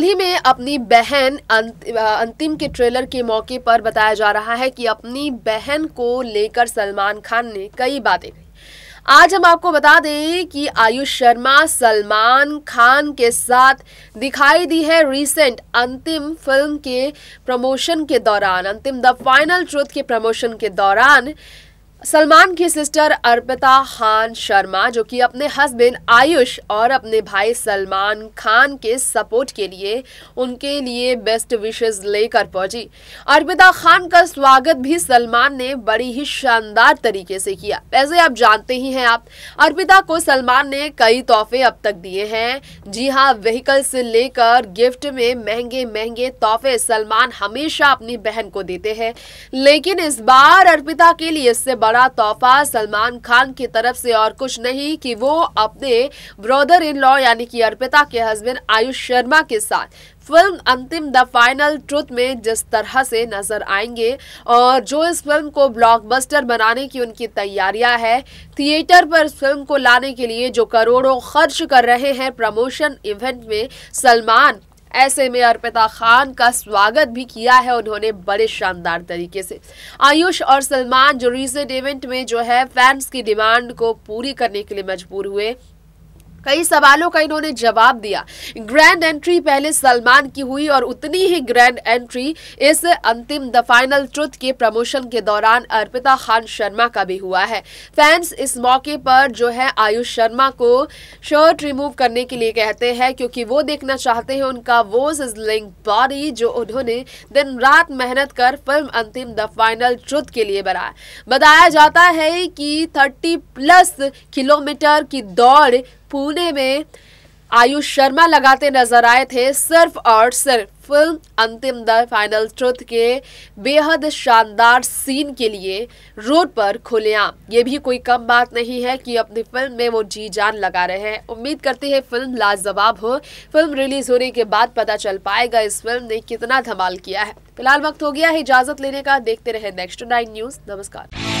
हाल ही में अपनी बहन अंतिम के ट्रेलर के मौके पर बताया जा रहा है कि अपनी बहन को लेकर सलमान खान ने कई बातें कही आज हम आपको बता दें कि आयुष शर्मा सलमान खान के साथ दिखाई दी है रीसेंट अंतिम फिल्म के प्रमोशन के दौरान अंतिम द फाइनल ट्रुथ के प्रमोशन के दौरान सलमान की सिस्टर अर्पिता खान शर्मा जो कि अपने हस्बैंड आयुष और अपने भाई सलमान खान के सपोर्ट के लिए उनके लिए बेस्ट विशेष लेकर पहुंची अर्पिता खान का स्वागत भी सलमान ने बड़ी ही शानदार तरीके से किया वैसे आप जानते ही हैं आप अर्पिता को सलमान ने कई तोहफे अब तक दिए हैं जी हाँ व्हीकल से लेकर गिफ्ट में महंगे महंगे तोहफे सलमान हमेशा अपनी बहन को देते हैं लेकिन इस बार अर्पिता के लिए इससे बड़ा तोहफा सलमान खान की तरफ से और कुछ नहीं कि वो अपने ब्रदर इन लॉ यानी कि अर्पिता के हस्बैंड आयुष शर्मा के साथ फिल्म अंतिम द फाइनल ट्रुथ में जिस तरह से नजर आएंगे और जो इस फिल्म को ब्लॉकबस्टर बनाने की उनकी तैयारियां है थिएटर पर इस फिल्म को लाने के लिए जो करोड़ों खर्च कर रहे हैं प्रमोशन इवेंट में सलमान ऐसे में अर्पिता खान का स्वागत भी किया है उन्होंने बड़े शानदार तरीके से आयुष और सलमान जो रिसेंट इवेंट में जो है फैंस की डिमांड को पूरी करने के लिए मजबूर हुए कई सवालों का इन्होंने जवाब दिया ग्रैंड एंट्री पहले सलमान की हुई और उतनी ही ग्रैंड एंट्री इस अंतिम द फाइनल ट्रुथ के प्रमोशन के दौरान अर्पिता खान शर्मा का भी हुआ है फैंस इस मौके पर जो है आयुष शर्मा को शर्ट रिमूव करने के लिए कहते हैं क्योंकि वो देखना चाहते हैं उनका वो सिजलिंग बॉडी जो उन्होंने दिन रात मेहनत कर फिल्म अंतिम द फाइनल ट्रुथ के लिए बनाया बताया जाता है कि थर्टी प्लस किलोमीटर की दौड़ पुणे में आयुष शर्मा लगाते नजर आए थे सिर्फ और सिर्फ फिल्म अंतिम द फाइनल ट्रुथ के बेहद शानदार सीन के लिए रोड पर खुलेआम ये भी कोई कम बात नहीं है कि अपनी फिल्म में वो जी जान लगा रहे हैं उम्मीद करते हैं फिल्म लाजवाब हो फिल्म रिलीज होने के बाद पता चल पाएगा इस फिल्म ने कितना धमाल किया है फिलहाल वक्त हो गया है इजाजत लेने का देखते रहे नेक्स्ट नाइन न्यूज नमस्कार